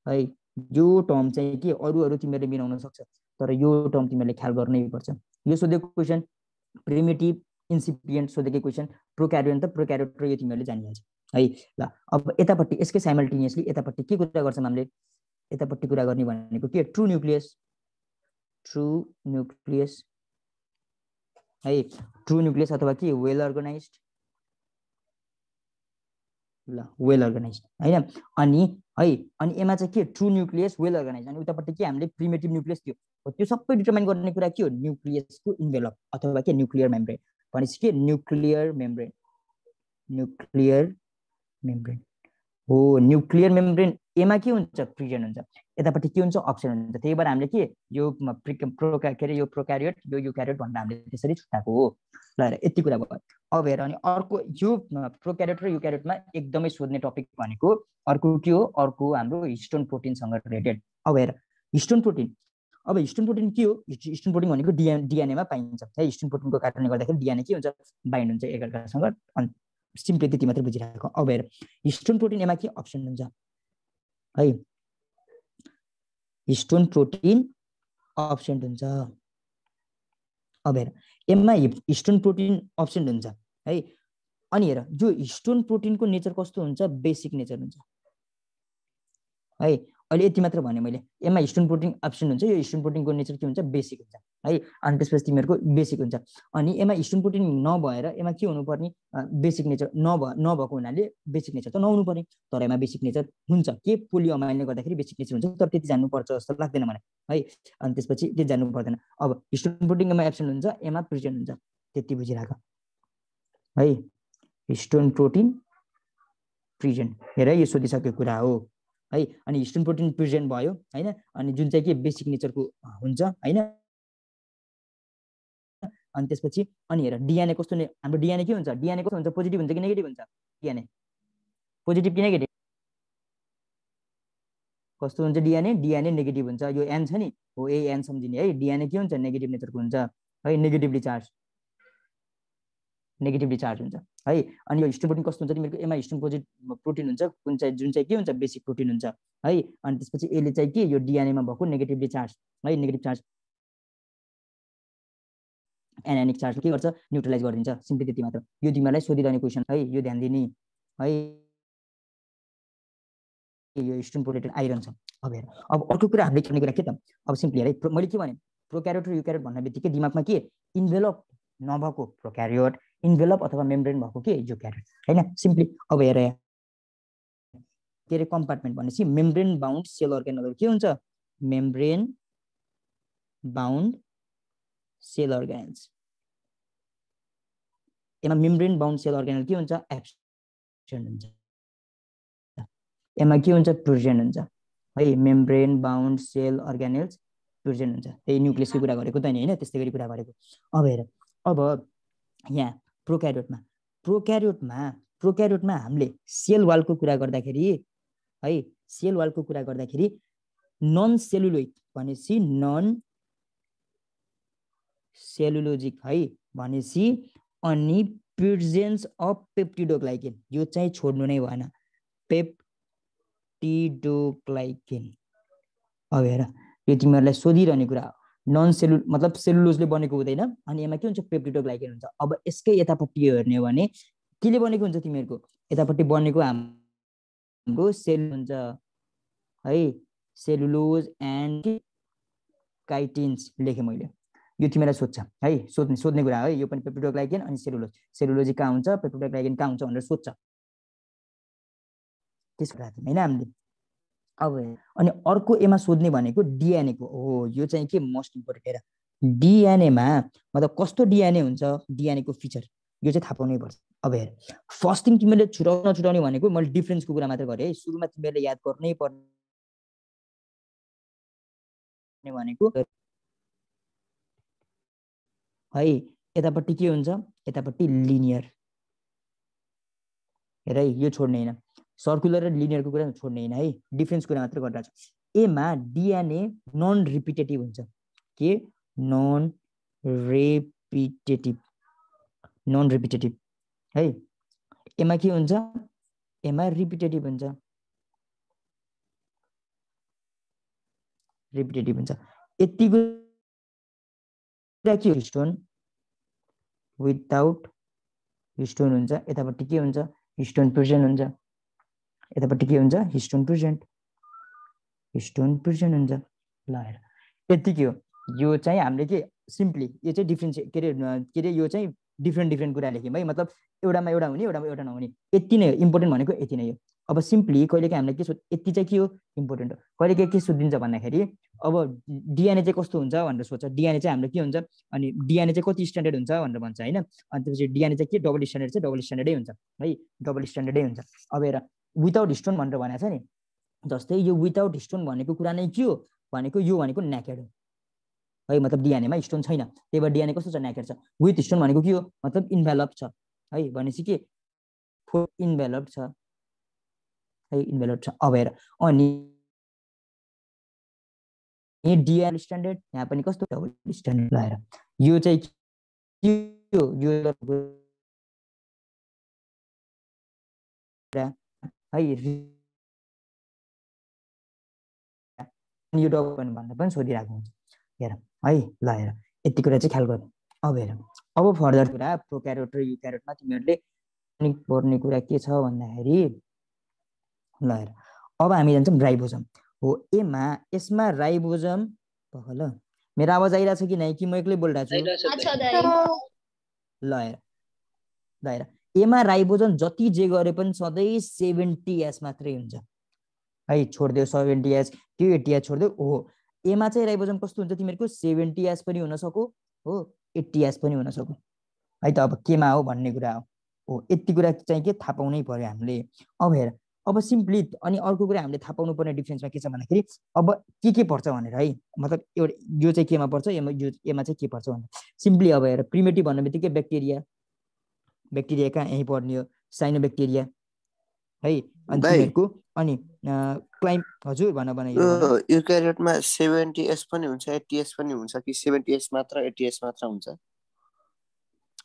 है यो टर्म चाहिँ के अरूहरू तिमीहरूले मिलाउन सक्छ तर यो टर्म तिमीहरूले ख्याल गर्नै पर्छ यो सोधेको क्वेसन प्रिमेटिभ इन्सिपियन्ट सोधेको क्वेसन प्रोक्यारियोन त प्रोक्यारियोट र यो तिमीहरूले जानिहाल्छ है ल अब यतापट्टि यसकै साइमल्टेनियसली यतापट्टि के कुरा गर्छौँ हामीले यतापट्टि कुरा गर्ने भनेको के ट्रु न्युक्लियस ट्रु न्युक्लियस है ट्रु न्युक्लियस अथवा के वेल अर्गनाइज ल वेल अर्गनाइज होइन अनि है अनि यसमा चाहिँ के ट्रु न्युक्लियस वेल अर्गनाइज अनि उतापट्टि के हामीले प्रिमेटिभ न्युक्लियस थियो त्यो सबै डिटर्माइन गर्ने कुरा के हो न्युक्लियसको इन्भेलप अथवा के न्युक्लियर मेम्ब्रेन भनेपछि के न्युक्लियर मेम्ब्रेन न्युक्लियर मेम्ब्रेन हो न्युक्लियर मेम्ब्रेन एमा के हुन्छ प्रिजन हुन्छ यतापट्टि के हुन्छ अप्सन हुन्छ त्यही भएर हामीले के यो प्रोका के अरे यो प्रोकारियोट यो क्यारियोट भनेर हामीले त्यसरी छुट्याएको हो ल यति कुरा भयो अब हेर अनि अर्को यो प्रोक्यारियोट र क्यारियोटमा एकदमै सोध्ने टपिक भनेको अर्को के हो अर्को हाम्रो हिस्टोन प्रोटिनसँग रिलेटेड अब हेर हिस्टोन प्रोटिन अब हिस्टोन प्रोटिन के हो हिस्टोन प्रोटिन भनेको डिएन डिएनएमा पाइन्छ है हिस्टोन प्रोटिनको कारणले गर्दाखेरि डिएनए के हुन्छ बाइन्ड हुन्छ एकअर्कासँग अनि सिम्पली त्यति मात्रै बुझिरहेको हेर हिस्टोन प्रोटिन एमा के अप्सन हुन्छ है हिस्टोन प्रोटिन अप्सन हुन्छ अब हेर एममा हिस्टोन प्रोटिन अप्सन हुन्छ है अनि हेर जो हिस्टोन प्रोटिनको नेचर कस्तो हुन्छ बेसिक नेचर हुन्छ है अहिले यति मात्र भने मैले यसमा हिस्टोन प्रोटिन अप्सन हुन्छ यो हिस्टोन प्रोटिनको नेचर के हुन्छ बेसिक हुन्छ है अनि त्यसपछि तिमीहरूको बेसिक हुन्छ अनि यसमा हिस्टोन प्रोटिन नभएर यसमा के हुनुपर्ने बेसिक नेचर नभ नभएको हुनाले बेसिक नेचर त नहुनु पर्ने तर यसमा बेसिक नेचर हुन्छ के अमाइलले गर्दाखेरि बेसिक नेचर हुन्छ तर त्यति जान्नुपर्छ जस्तो लाग्दैन मलाई है अनि त्यसपछि त्यति जान्नु पर्दैन अब हिस्टोन प्रोटिन यसमा एब्सेन्ट हुन्छ यसमा प्रिजेन्ट हुन्छ त्यति बुझिरहेको है हिस्टोन प्रोटिन प्रिजेन्ट हेर यो सोधिसकेको कुरा हो है अनि हिस्टोन प्रोटिन प्रिजेन्ट भयो होइन अनि जुन चाहिँ के बेसिक नेचरको हुन्छ होइन अनि त्यसपछि अनि हेर डिएनए कस्तो हाम्रो डिएनए के हुन्छ डिएनए कस्तो हुन्छ पोजिटिभ हुन्छ कि नेगेटिभ हुन्छ डिएनए पोजिटिभ कि नेगेटिभ कस्तो हुन्छ डिएनए डिएनए नेगेटिभ हुन्छ यो एन छ नि हो ए एन सम्झिने है डिएनए के हुन्छ नेगेटिभ नेचरको हुन्छ है नेगेटिभली चार्ज नेगेटिभ चार्ज हुन्छ है अनि यो हिस्टोन प्रोटिन कस्तो हुन्छ तिमीहरूको एमा हिस्टोन पोजिट प्रोटिन हुन्छ कुन चाहिँ जुन चाहिँ के हुन्छ बेसिक प्रोटिन हुन्छ है अनि त्यसपछि यसले चाहिँ के यो डिएनएमा भएको नेगेटिभ चार्ज है नेगेटिभ चार्ज एनानिक चार्ज के गर्छ न्युट्रलाइज गरिदिन्छ सिम्पली त्यति मात्र यो तिमीहरूलाई सोधिरहने क्वेसन है यो ध्यान दिने है यो स्टोन प्रोटेक्टेड आइरन छ अब हेर अब अर्को कुरा हामीले खेल्ने कुरा के त अब सिम्पली है मैले के भने प्रोक्यारियोट र युक्यारियोट भन्ने बित्तिकै दिमागमा के इन्भेलप नभएको प्रोक्यारियोट इन्भेलप अथवा मेम्ब्रेन भएको के जो क्यारेट होइन सिम्पली अब हेर यहाँ के अरे कम्पार्टमेन्ट भनेपछि मेम्ब्रेन बााउन्ड सेल अर्ग्यानहरू के हुन्छ मेम्ब्रेन बााउन्ड सेल अर्ग्यान्स यसमा मेम्ब्रेन बााउन्ड सेल अर्ग्यान के हुन्छ एब्सेन्ट हुन्छ यसमा के हुन्छ प्रेजेन्ट हुन्छ है membrane bound cell organelles present हुन्छ त्यही न्युक्लियसको कुरा गरेको त नि होइन त्यस्तै गरी कुरा गरेको अब हेर अब यहाँ प्रोक्यारियोटमा प्रोक्यारियोटमा प्रोक्यारियोटमा हामीले सेल वालको कुरा गर्दाखेरि है सेल वालको कुरा गर्दाखेरि नन सेलुलोइड भनेपछि नन सेलुलोजिक है भनेपछि अनि प्रिजेन्स अफ पेप्टिडोक्लाइकेन यो चाहिँ छोड्नु नै भएन पेप्टिडोक्लाइकेन अब हेर यो तिमीहरूलाई सोधिरहने कुरा नन सेलु मतलब सेलुलोजले बनेको हुँदैन अनि यसमा के हुन्छ पेप्टिडोग्लाइकेन हुन्छ अब यसकै यतापट्टि हेर्ने हो भने केले बनेको हुन्छ तिमीहरूको यतापट्टि बनेको हाम्रो सेल हुन्छ है सेलुलोज एन्ड काइटिन्स लेखेँ मैले यो तिमीलाई सोध्छ है सोध्ने सोध्ने कुरा है यो पनि पेप्टिडोग्लाइकेन अनि सेलुलोज सेलुलोजी कहाँ हुन्छ पेप्टिडोग्लाइकेन कहाँ हुन्छ भनेर सोध्छ त्यसको कुरा होइन हामीले अब अनि अर्को एमा सोध्ने भनेको डिएनएको हो यो चाहिँ के मोस्ट इम्पोर्टेन्ट हेर डिएनएमा मतलब कस्तो डिएनए हुन्छ को फिचर यो चाहिँ थाहा पाउनै पर्छ अब हेर फर्स्ट थिङ तिमीले छुटाउन छुटाउने भनेको मैले डिफ्रेन्सको कुरा मात्र गरेँ है सुरुमा तिमीहरूले याद गर्नै पर्ने भनेको है यतापट्टि के हुन्छ यतापट्टि लिनियर हेर है यो छोड्ने होइन सर्कुलर र लिनियरको कुरा छोड्ने होइन है डिफ्रेन्स कुरा मात्रै गरिरहेको छ एमा डिएनए नन रिपिटेटिभ हुन्छ के नन रेपिटेटिभ नन रिपिटेटिभ है एमा के हुन्छ एमा रिपिटेटिभ हुन्छ रिपिटेटिभ हुन्छ यतिको के हिस्टोन विदाउट हिस्टोन हुन्छ यतापट्टि के हुन्छ हिस्टोन प्रेजेन्ट हुन्छ यतापट्टि के हुन्छ हिस्टोन प्रेजेन्ट हिस्टोन प्रेजेन्ट हुन्छ ल हेर यत्तिकै हो यो चाहिँ हामीले के सिम्पली यो चाहिँ डिफ्रेन्स के अरे के अरे यो चाहिँ डिफ्रेन्ट डिफ्रेन्ट कुरा लेख्यौँ है मतलब एउटामा एउटा हुने एउटामा एउटा नहुने यति नै इम्पोर्टेन्ट भनेको यति नै हो अब सिम्पली कहिले के हामीलाई के सो यति चाहिँ के हो इम्पोर्टेन्ट हो कहिले कहिलेकाहीँ के सोधिन्छ भन्दाखेरि अब डिएनए चाहिँ कस्तो हुन्छ भनेर सोध्छ डिएनए चाहिँ हाम्रो के हुन्छ अनि डिएनए चाहिँ कति स्ट्यान्डर्ड हुन्छ भनेर भन्छ होइन अनि त्यसपछि डिएनए चाहिँ के डबल स्ट्यान्डर्ड चाहिँ डबल स्ट्यान्डर्डै हुन्छ है डबल स्ट्यान्डर्डै हुन्छ अब हेर विदाउट स्टोन भनेर भनेको छ नि जस्तै यो विदाउट स्टोन भनेको कुरा नै के हो भनेको यो भनेको नेकेड हो है मतलब डिएनएमा स्टोन छैन त्यही भएर डिएनए कस्तो छ नेकेड छ विथ स्टोन भनेको के हो मतलब इन्भेलप छ है भनेपछि के इन्भेलप छ है इन्भेलप छ हेर अनि डिएनए स्ट्यान्डर्ड यहाँ पनि कस्तो स्ट्यान्डर्ड लगाएर यो चाहिँ है यो डकुमेन्ट भन्दा पनि सोधिरहेको हुन्छ हेर है ल हेर यति कुरा चाहिँ ख्याल गर्नु अब हेर अब फर्दर कुरा प्रोक्यारोट र युक्यारोटमा तिमीहरूले पर्ने कुरा के छ भन्दाखेरि ल हेर अब हामी जान्छौँ राइबोजम हो एमा यसमा राइबोजम भख ल मेरो आवाज आइरहेको छ कि नै कि म एक्लै बोलिरहेको छु ल हेर ल हेर एमा राइबोजन जति जे गरे पनि सधैँ सेभेन्टी एस मात्रै हुन्छ है छोडिदियो सेभेन्टी एस त्यो एट्टी एस छोडिदियो हो एमा चाहिँ राइबोजन कस्तो हुन्छ तिमीहरूको सेभेन्टी एस पनि हुनसक्यो हो एट्टी एस पनि हुनसक्यो है त अब केमा हो भन्ने कुरा हो हो यति कुरा चाहिँ के थाहा पाउनै पर्यो हामीले अब हेर अब सिम्पली अनि अर्को कुरा हामीले थाहा पाउनु पर्ने डिफ्रेन्समा के छ भन्दाखेरि अब के के पर्छ भनेर है मतलब एउटा यो चाहिँ केमा पर्छ यो एमा चाहिँ के पर्छ भनेर सिम्पली अब हेर प्रिमेटिभ भन्ने बित्तिकै ब्याक्टेरिया ब्याक्टेरिया कहाँ यहीँ पर्ने हो साइनो ब्याक्टेरिया है अनि अनि क्लाइम हजुर भन भन युक्यारियोटमा सेभेन्टी एस पनि हुन्छ एट्टी एस पनि हुन्छ कि सेभेन्टी एस मात्र एट्टी एस मात्र हुन्छ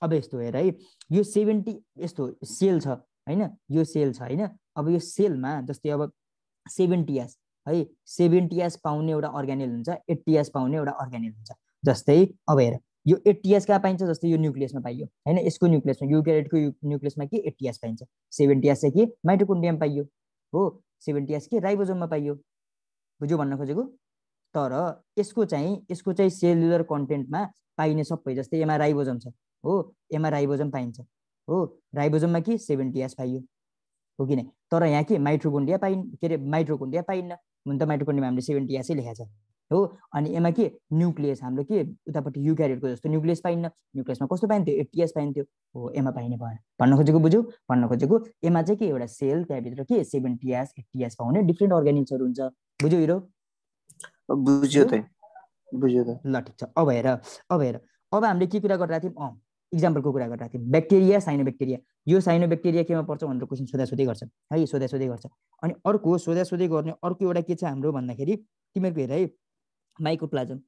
अब यस्तो हेर है यो सेभेन्टी यस्तो सेल छ होइन यो सेल छ होइन अब यो सेलमा जस्तै अब सेभेन्टी एस है सेभेन्टी एस पाउने एउटा अर्ग्यानिल हुन्छ एट्टी एस पाउने एउटा अर्ग्यानिल हुन्छ जस्तै अब हेर यो एटिएस कहाँ पाइन्छ जस्तै यो न्युक्लियसमा पाइयो होइन यसको न्युक्लियसमा युक्यारेटको न्युक्लियसमा के एटिएस पाइन्छ सेभेन्टिएस चाहिँ के माइटोकुन्डियम पाइयो हो सेभेन्टिएस के राइबोजोममा पाइयो बुझ्यो भन्न खोजेको तर यसको चाहिँ यसको चाहिँ सेलुलर कन्टेन्टमा पाइने सबै जस्तै एमा राइबोजम छ हो एमा राइबोजम पाइन्छ हो राइबोजममा के सेभेन्टिएस पाइयो हो कि नै तर यहाँ के माइट्रोकोन्डिया पाइन के अरे माइट्रोकोन्डिया पाइन्न हुन त माइट्रोकोन्डियामा हामीले सेभेन्टिएसै लेखाएको छ हो अनि यसमा के न्युक्लियस हाम्रो के उतापट्टि युक्यारिटको जस्तो न्युक्लियस पाइन्न न्युक्लियसमा कस्तो पाइन्थ्यो एटिएस पाइन्थ्यो हो एमा पाइने भएन भन्न खोजेको बुझ्यो भन्न खोजेको एमा चाहिँ के एउटा सेल त्यहाँभित्र के सेभेन्टिएस एटिएस पाउने डिफ्रेन्ट अर्ग्यानिक्सहरू हुन्छ बुझ्यौ हिरो बुझ्यो त बुझ्यो त ल ठिक छ अब हेर अब हेर अब हामीले के कुरा गरिरहेको थियौँ अँ इक्जाम्पलको कुरा गरिरहेको थियौँ ब्याक्टेरिया साइनो ब्याक्टेरिया यो साइनो ब्याक्टेरिया केमा पर्छ भनेर क्वेसन सोधा सोधै गर्छ है सोधा सोधै गर्छ अनि अर्को सोधा सोधै गर्ने अर्को एउटा के छ हाम्रो भन्दाखेरि तिमीहरूको हेर है mycoplasm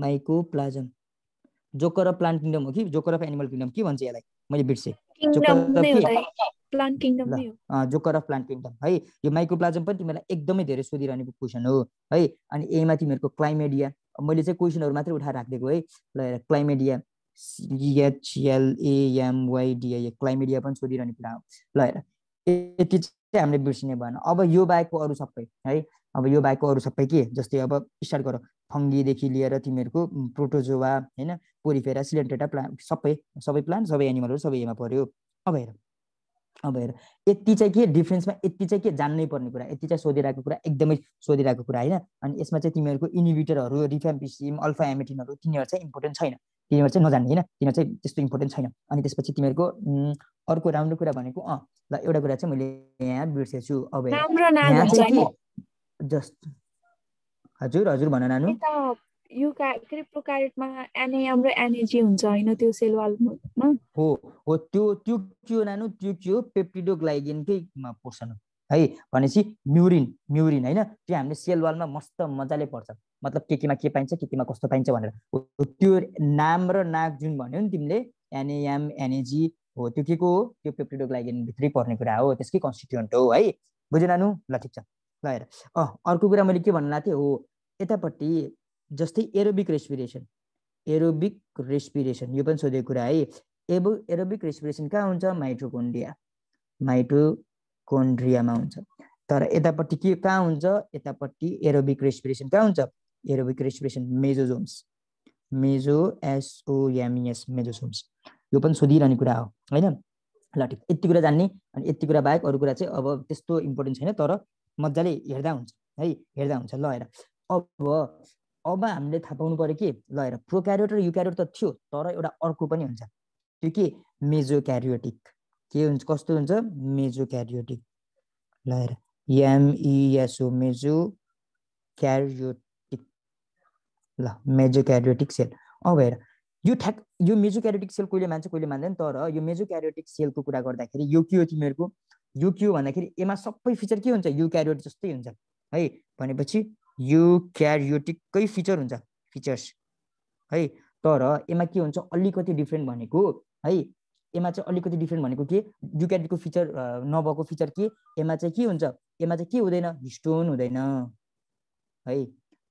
mycoplasm joker of plant kingdom हो कि जोकर अफ एनिमल किङडम के भन्छ यसलाई मैले बिर्सेँ जोकर अफ प्लान्ट किङडम है यो माइक्रोप्लाजम पनि तिमीलाई एकदमै धेरै सोधिरहने क्वेसन हो है अनि एमा तिमीहरूको क्लाइमेडिया मैले चाहिँ क्वेसनहरू मात्रै उठाएर राखिदिएको है ल क्लाइमेडिया यो क्लाइमेडिया पनि सोधिरहने कुरा हो ल हेर यति चाहिँ हामीले बिर्सिने भएन अब यो बाहेकको अरू सबै है अब यो बाहेकको अरू सबै के जस्तै अब स्टार्ट गरौँ फङ्गीदेखि लिएर तिमीहरूको प्रोटोजोवा होइन पोरिफेरा सिलेन्टेटा प्लान्ट सबै सबै प्लान्ट सबै एनिमलहरू सबै एमा पऱ्यो अब हेर अब हेर यति चाहिँ के डिफ्रेन्समा यति चाहिँ के जान्नै पर्ने कुरा यति चाहिँ सोधिरहेको कुरा एकदमै सोधिरहेको कुरा होइन अनि यसमा चाहिँ तिमीहरूको इनिभिटरहरू रिफ्याम्पिसिम अल्फा एमेटिनहरू तिनीहरू चाहिँ इम्पोर्टेन्ट छैन तिनीहरू चाहिँ नजान्ने होइन तिनीहरू चाहिँ त्यस्तो इम्पोर्टेन्ट छैन अनि त्यसपछि तिमीहरूको अर्को राम्रो कुरा भनेको अँ ल एउटा कुरा चाहिँ मैले यहाँ बिर्सेछु अब जस्ट हजुर हजुर भन नानु यो का क्रिप्टो क्यारेटमा एनए हाम्रो एनएजी हुन्छ होइन त्यो सेलवालमा हो हो त्यो त्यो के हो नानु त्यो के हो पेप्टिडोग्लाइगेनकै पोर्सन हो है भनेपछि म्युरिन म्युरिन होइन त्यो हामीले सेलवालमा मस्त मजाले पर्छ मतलब के केमा के पाइन्छ के केमा कस्तो पाइन्छ भनेर त्यो नाम र नाक जुन भन्यो नि तिमीले एनएएम एनएजी हो त्यो के को हो त्यो पेप्टिडोग्लाइगेनभित्रै पर्ने कुरा हो त्यसकै कन्स्टिट्युएन्ट हो है बुझेन नानु ल ठिक छ गएर अर्को कुरा मैले के भन्नु थिएँ हो यतापट्टि जस्तै एरोबिक रेस्पिरेसन एरोबिक रेस्पिरेसन यो पनि सोधेको कुरा है एबो एरोबिक रेस्पिरेसन कहाँ हुन्छ माइट्रोकोन्ड्रिया माइट्रोकोन्ड्रियामा हुन्छ तर यतापट्टि के कहाँ हुन्छ यतापट्टि एरोबिक रेस्पिरेसन कहाँ हुन्छ एरोबिक रेस्पिरेसन मेजोजोम्स मेजो एसओएमएस मेजोसोम्स यो पनि सोधिरहने कुरा हो होइन ल ठिक यति कुरा जान्ने अनि यति कुरा बाहेक अरू कुरा चाहिँ अब त्यस्तो इम्पोर्टेन्ट छैन तर मजाले हेर्दा हुन्छ है हेर्दा हुन्छ ल हेर अब अब हामीले थाहा पाउनु पऱ्यो कि ल हेर प्रोक्यारियोट र युक्यारियोट त थियो तर एउटा अर्को पनि हुन्छ त्यो के मेजो क्यारियोटिक के हुन्छ कस्तो हुन्छ मेजो क्यारियोटिक ल हेर एमइएसओ मेजो क्यारियोटिक ल मेजो क्यारियोटिक सेल अब हेर यो ठ्याक यो मेजो क्यारियोटिक सेल कहिले मान्छ कहिले मान्दैन तर यो मेजो क्यारियोटिक सेलको कुरा गर्दाखेरि यो के हो तिमीहरूको युक्यु भन्दाखेरि यसमा सबै फिचर के हुन्छ युक्यारियोट जस्तै हुन्छ है भनेपछि युक्यारियोटिकै फिचर हुन्छ फिचर्स है तर यसमा के हुन्छ अलिकति डिफ्रेन्ट भनेको है यसमा चाहिँ अलिकति डिफ्रेन्ट भनेको के युक्यारियोटको फिचर नभएको फिचर के यसमा चाहिँ के हुन्छ यसमा चाहिँ के हुँदैन हिस्टोन हुँदैन है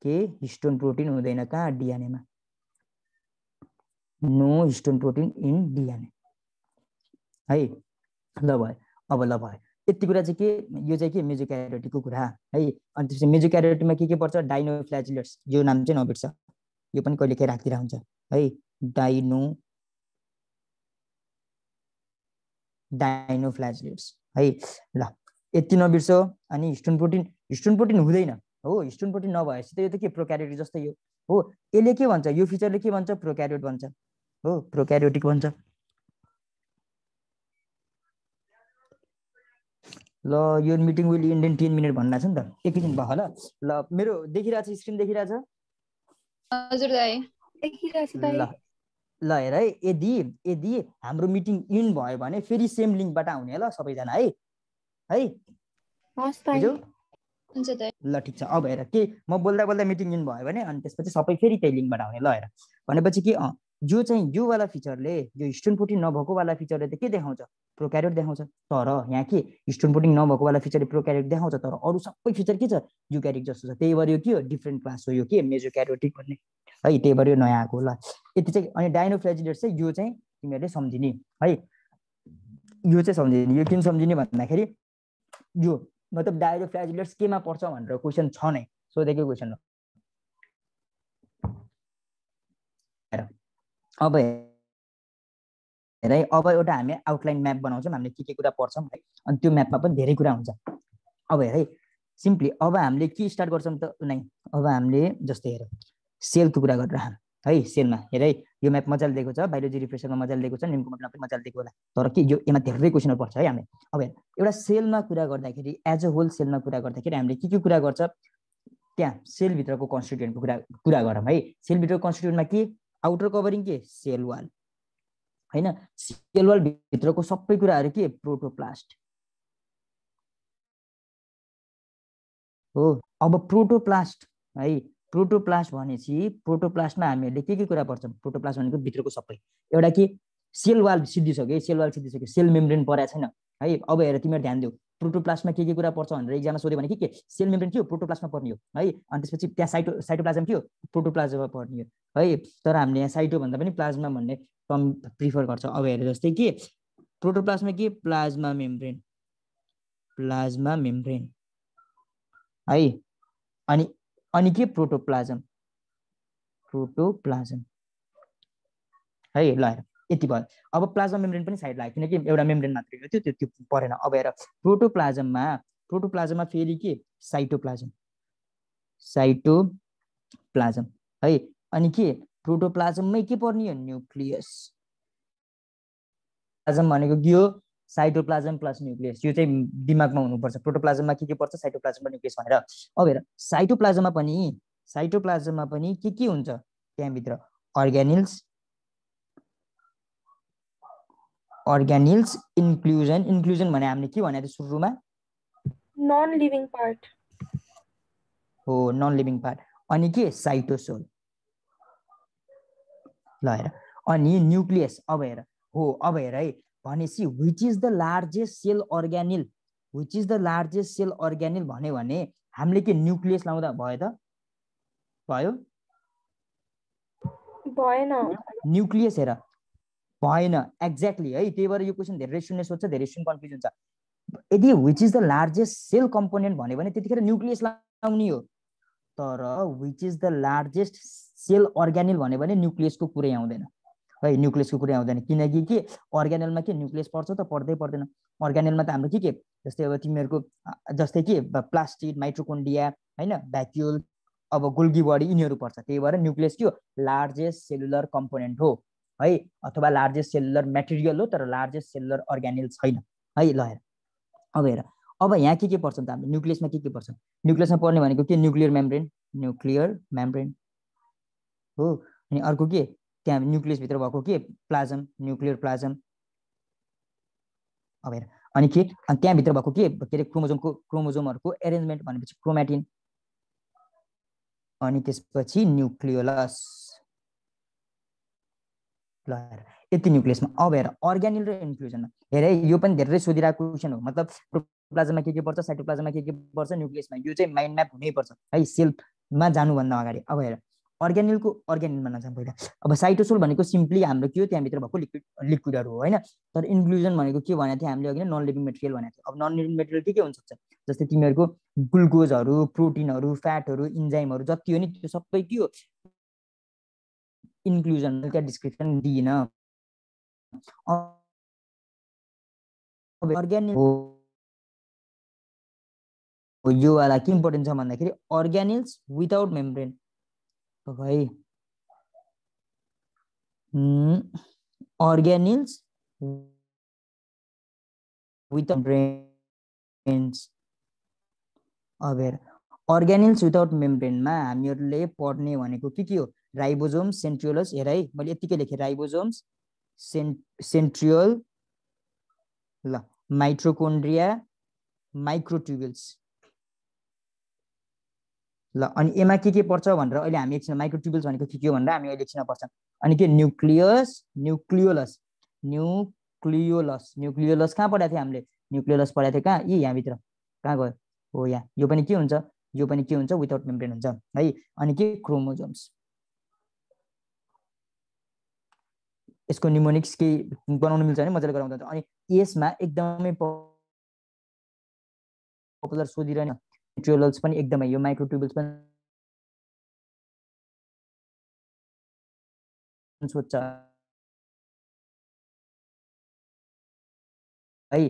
के हिस्टोन प्रोटिन हुँदैन कहाँ डिएनएमा no histone protein in DNA है ल भयो अब ल भयो यति कुरा चाहिँ के यो चाहिँ के म्युजिक क्यारोटीको कुरा है अनि त्यसपछि म्युजिक क्यारोटीमा के के पर्छ डाइनो फ्ल्याजिलेट्स यो नाम चाहिँ नभेट्छ यो पनि कहिले केही राखिदिएर हुन्छ है डाइनो डाइनो है ल यति नबिर्स अनि स्टोन प्रोटिन हिस्टोन प्रोटिन हुँदैन हो हिस्टोन प्रोटिन नभएपछि त यो त के प्रोक्यारियोट जस्तै हो हो यसले के भन्छ यो फिचरले के भन्छ प्रोक्यारियोट भन्छ हो प्रोक्यारियोटिक भन्छ ल यो meeting will end in ten minute भन्नु छ नि त एकैछिन भयो होला ल मेरो देखिरहेको छ स्क्रिन देखिरहेछ हजुर ल हेर है यदि यदि हाम्रो मिटिङ इन भयो भने फेरि सेम लिङ्कबाट आउने ल सबैजना है है ल ठिक छ अब हेर के म बोल्दा बोल्दा मिटिङ इन भयो भने अनि त्यसपछि सबै फेरि त्यही लिङ्कबाट आउने ल हेर भनेपछि के अँ जो चाहिँ योवाला फिचरले यो स्टोन प्रोटिन नभएकोवाला फिचरले त के देखाउँछ क्यारेट देखाउँछ तर यहाँ के स्टोन नभएको वाला फिचरले क्यारेट देखाउँछ तर अरू सबै फिचर के छ क्यारिक जस्तो छ त्यही भएर यो के हो डिफ्रेन्ट क्लास हो यो के मेजो क्यारोटिक भन्ने है त्यही भएर यो नयाँ आएको होला यति चाहिँ अनि डाइनोफ्लेजिलेट चाहिँ यो चाहिँ तिमीहरूले सम्झिने है यो चाहिँ सम्झिने यो किन सम्झिने भन्दाखेरि यो मतलब डाइरोफ्लाजिलेट्स केमा पर्छ भनेर क्वेसन छ नै सोधेकै क्वेसन हो अब हेरै अब एउटा हामी आउटलाइन म्याप बनाउँछौँ हामीले के के कुरा पढ्छौँ है अनि त्यो म्यापमा पनि धेरै कुरा हुन्छ अब हेर है सिम्पली अब हामीले के स्टार्ट गर्छौँ त नै अब हामीले जस्तै हेर सेलको कुरा गरेर हामी है सेलमा हेरै यो म्याप मजाले दिएको छ बायोलोजी रिफ्रेसनमा मजाले दिएको छ निमको मतलब पनि मजाले दिएको होला तर के यो यसमा धेरै क्वेसनहरू पर्छ है हामी अब हेर एउटा सेलमा कुरा गर्दाखेरि एज अ होल सेलमा कुरा गर्दाखेरि हामीले के के कुरा गर्छ त्यहाँ सेलभित्रको कन्स्टिट्युन्टको कुरा कुरा गरौँ है सेलभित्रको कन्स्टिट्युएन्टमा के आउटर कभरिङ के सेल वाल होइन सेल वाल भित्रको सबै कुराहरू के प्रोटोप्लास्ट हो अब प्रोटोप्लास्ट है प्रोटोप्लास्ट भनेपछि प्रोटोप्लास्टमा हामीहरूले के के कुरा पर्छ प्रोटोप्लास्ट भनेको भित्रको सबै एउटा के सेल वाल सिद्धिसक्यो है सेल वाल सिद्धिसक्यो सेल मेम्ब्रेन परेको छैन है अब हेर तिमीहरू ध्यान देऊ प्रोटोप्लास्टमा के के कुरा पर्छ भनेर एकजना सोध्यो भने के के सेल मेम्ब्रेन थियो हो प्रोटोप्लास्टमा पर्ने हो है अनि त्यसपछि त्यहाँ साइटो साइटोप्लाजम थियो हो प्रोटोप्लाजमा पर्ने हो है तर हामीले यहाँ साइटो भन्दा पनि प्लाज्मा भन्ने कम प्रिफर गर्छ अब हेरेर जस्तै के प्रोटोप्लास्टमा के प्लाज्मा मेम्ब्रेन प्लाज्मा मेम्ब्रेन है अनि अनि के प्रोटोप्लाजम प्रोटोप्लाजम है ल यति भयो अब प्लाज्मा मेम्ब्रेन पनि साइड लाग्यो किनकि एउटा मेम्ब्रेन मात्रै हो त्यो त्यो परेन अब हेर प्रोटोप्लाजममा प्रोटोप्लाजममा फेरि के साइटोप्लाजम साइटोप्लाजम है अनि के प्रोटोप्लाजममै के पर्ने हो न्युक्लियस प्लाजम भनेको के हो साइटोप्लाजम प्लस न्युक्लियस यो चाहिँ दिमागमा हुनुपर्छ प्रोटोप्लाजममा के के पर्छ साइटोप्लाजममा न्युक्लियस भनेर अब हेर साइटोप्लाजममा पनि साइटोप्लाजममा पनि के के हुन्छ त्यहाँभित्र अर्ग्यानिल्स अर्ग्यानिल्स इन्क्लुजन इन्क्लुजन भने हामीले के भनेको थियो सुरुमा नन लिभिङ पार्ट हो नन लिभिङ पार्ट अनि के साइटोसोल ल हेर अनि न्युक्लियस अब हेर हो अब हेर है भनेपछि which is the largest cell organelle which is the largest cell organelle भन्यो भने हामीले के न्युक्लियस लाउँदा भयो त भयो भएन न्युक्लियस हेर भएन एक्ज्याक्टली है त्यही भएर यो क्वेसन धेरै सुन्ने सोध्छ धेरै सुन कन्फ्युज हुन्छ यदि which is the largest cell component भन्यो भने त्यतिखेर न्युक्लियस लाउने हो तर which is the largest cell organelle भन्यो भने न्युक्लियसको कुरै आउँदैन है न्युक्लियसको कुरै आउँदैन किनकि के अर्ग्यानलमा के न्युक्लियस पर्छ त पर्दै पर्दैन अर्ग्यानलमा त हाम्रो के के जस्तै अब तिमीहरूको जस्तै के प्लास्टिक माइट्रोकोन्डिया होइन भ्याक्युल अब गोल्गी बडी यिनीहरू पर्छ त्यही भएर न्युक्लियस के हो लार्जेस्ट सेलुलर कम्पोनेन्ट हो है अथवा लार्जेस्ट सेलुलर मेटेरियल हो तर लार्जेस्ट सेलुलर अर्ग्यानिल छैन है ल हेर अब हेर अब यहाँ के के पर्छ त हाम्रो न्युक्लियसमा के के पर्छ न्युक्लियसमा पर्ने भनेको के न्युक्लियर मेम्ब्रेन न्युक्लियर मेम्ब्रेन हो अनि अर्को के त्यहाँ न्युक्लियसभित्र भएको के प्लाजम न्युक्लियर प्लाजम अब हेर अनि के अनि त्यहाँभित्र भएको के के अरे क्रोमोजोमको क्रोमोजोमहरूको एरेन्जमेन्ट भनेपछि क्रोमेटिन अनि त्यसपछि न्युक्लियोलस ल यति न्युक्लियसमा अब हेर अर्ग्यानिल र इन्क्लुजनमा हेर यो पनि धेरै सोधिरहेको क्वेसन हो मतलब प्रोप्लाजमा के के पर्छ साइटोप्लाजमा के के पर्छ न्युक्लियसमा यो चाहिँ माइन्ड म्याप हुनैपर्छ है सेल्फमा जानुभन्दा अगाडि अब हेर अर्ग्यानिलको अर्ग्यानिलमा नजाउँ पहिला अब साइटोसोल भनेको सिम्पली हाम्रो के हो त्यहाँभित्र भएको लिक्विड लिक्विडहरू हो होइन तर इन्क्लुजन भनेको के भनेको थियो हामीले अघि नै नन लिभिङ मेटेरियल भनेको थियो अब नन लिभिङ मेटेरियल के के हुनसक्छ जस्तै तिमीहरूको ग्लुकोजहरू प्रोटिनहरू फ्याटहरू इन्जाइमहरू जति हो नि त्यो सबै के हो इन्क्लुजन क्या डिस्क्रिप्सन दिइन अर्ग्यानिक यो वाला के इम्पोर्टेन्ट छ भन्दाखेरि अर्ग्यानिल्स विदाउट मेम्ब्रेन है अर्ग्यानिल्स विथ ब्रेन्स अब हेर अर्ग्यानिल्स विदाउट मेम्ब्रेनमा हामीहरूले पढ्ने भनेको के के हो राइबोजोम सेन्ट्रियोलस हेर है मैले यतिकै लेखेँ राइबोजोम्स सेन् सेन्ट्रियोल ल माइट्रोकोन्ड्रिया माइक्रोट्युबल्स ल अनि एमा के के पर्छ भनेर अहिले हामी एकछिन माइक्रोट्युबल्स भनेको के के भनेर हामी अहिले एकछिन पर्छ अनि के न्युक्लियस न्युक्लियोलस न्युक्लियोलस न्युक्लियोलस कहाँ पढाएको थियो हामीले न्युक्लियोलस पढाएको थियो कहाँ यी यहाँभित्र कहाँ गयो हो यहाँ यो पनि के हुन्छ यो पनि के हुन्छ विदाउट मेम्ब्रेन हुन्छ है अनि के क्रोमोजोम्स यसको निमोनिक्स केही बनाउनु मिल्छ भने मजाले गराउँदा अनि यसमा एकदमै पपुलर सोधिरहने ट्युबल्स पनि एकदमै यो माइक्रो ट्युबल्स पनि सोध्छ है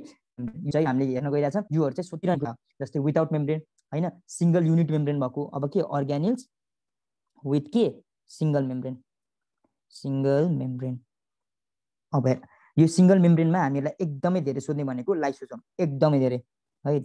चाहिँ हामीले हेर्न गइरहेको छ युहरू चाहिँ सोधिरहनु जस्तै विदाउट मेम्ब्रेन होइन सिङ्गल युनिट मेम्ब्रेन भएको अब के अर्ग्यानिल्स विथ के सिङ्गल मेम्ब्रेन सिङ्गल मेम्ब्रेन अब यो सिङ्गल मेम्ब्रेनमा हामीलाई एकदमै धेरै सोध्ने भनेको लाइसोसोम एकदमै धेरै है